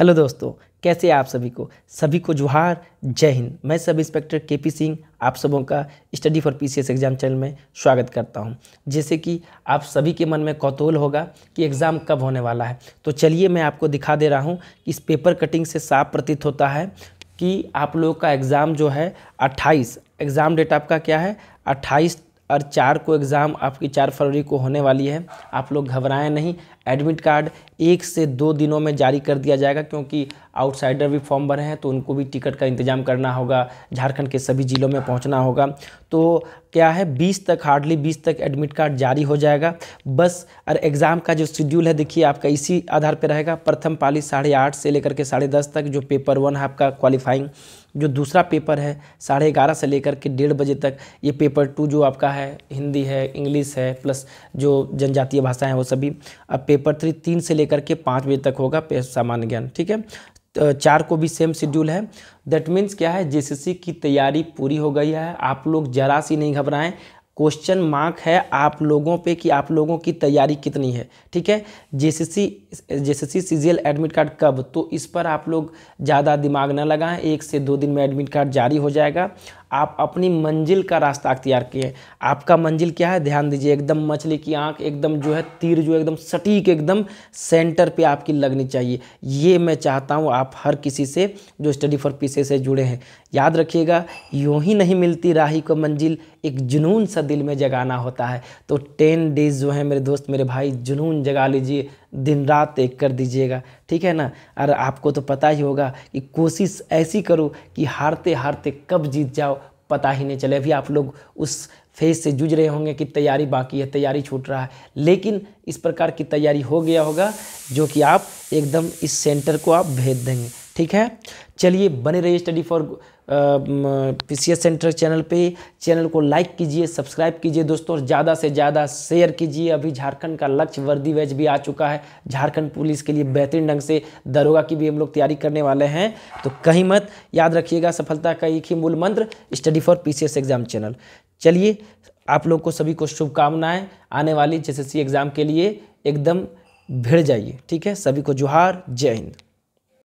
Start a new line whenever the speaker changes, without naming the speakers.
hello दोस्तों कैसे आप सभी को सभी को जुहार जय हिंद मैं सब इंस्पेक्टर के पी सिंह आप सबों का study for PCS exam channel में स्वागत करता हूं जैसे कि आप सभी के मन में कौतूहल होगा कि एग्ज़ाम कब होने वाला है तो चलिए मैं आपको दिखा दे रहा हूं कि इस पेपर कटिंग से साफ प्रतीत होता है कि आप लोगों का एग्ज़ाम जो है अट्ठाईस एग्ज़ाम डेट आपका क्या है अट्ठाईस और चार को एग्ज़ाम आपकी चार फरवरी को होने वाली है आप लोग घबराएं नहीं एडमिट कार्ड एक से दो दिनों में जारी कर दिया जाएगा क्योंकि आउटसाइडर भी फॉर्म भरे हैं तो उनको भी टिकट का इंतजाम करना होगा झारखंड के सभी ज़िलों में पहुंचना होगा तो क्या है 20 तक हार्डली 20 तक एडमिट कार्ड जारी हो जाएगा बस और एग्ज़ाम का जो शेड्यूल है देखिए आपका इसी आधार पर रहेगा प्रथम पाली साढ़े आठ से लेकर के साढ़े दस तक जो पेपर वन है आपका क्वालिफाइंग जो दूसरा पेपर है साढ़े ग्यारह से लेकर के डेढ़ बजे तक ये पेपर टू जो आपका है हिंदी है इंग्लिश है प्लस जो जनजातीय भाषाएं हैं वो सभी अब पेपर थ्री तीन से लेकर के पाँच बजे तक होगा सामान्य ज्ञान ठीक है तो चार को भी सेम शेड्यूल है दैट मीन्स क्या है जेसीसी की तैयारी पूरी हो गई है आप लोग जरा सी नहीं घबराएं क्वेश्चन मार्क है आप लोगों पे कि आप लोगों की तैयारी कितनी है ठीक है JCC JCC CGL admit card कब तो इस पर आप लोग ज़्यादा दिमाग ना लगाएं एक से दो दिन में एडमिट कार्ड जारी हो जाएगा आप अपनी मंजिल का रास्ता अख्तियार किए आपका मंजिल क्या है ध्यान दीजिए एकदम मछली की आंख एकदम जो है तीर जो एकदम सटीक एकदम सेंटर पे आपकी लगनी चाहिए ये मैं चाहता हूँ आप हर किसी से जो स्टडी फॉर पीसे से जुड़े हैं याद रखिएगा यूँ ही नहीं मिलती राही को मंजिल एक जुनून सा दिल में जगाना होता है तो टेन डेज जो है मेरे दोस्त मेरे भाई जुनून जगा लीजिए दिन रात एक कर दीजिएगा ठीक है ना और आपको तो पता ही होगा कि कोशिश ऐसी करो कि हारते हारते कब जीत जाओ पता ही नहीं चले अभी आप लोग उस फेज से जूझ रहे होंगे कि तैयारी बाकी है तैयारी छूट रहा है लेकिन इस प्रकार की तैयारी हो गया होगा जो कि आप एकदम इस सेंटर को आप भेज देंगे ठीक है चलिए बने रहिए study for P C S centre channel पे चैनल को लाइक कीजिए सब्सक्राइब कीजिए दोस्तों और ज़्यादा से ज़्यादा शेयर कीजिए अभी झारखंड का लक्ष्य वर्दी वैज भी आ चुका है झारखंड पुलिस के लिए बेहतरीन ढंग से दरोगा की भी हम लोग तैयारी करने वाले हैं तो कहीं मत याद रखिएगा सफलता का एक ही मूल मंत्र study for P exam channel चलिए आप लोग को सभी को शुभकामनाएँ आने वाली जे एग्ज़ाम के लिए एकदम भिड़ जाइए ठीक है सभी को जोहार जय हिंद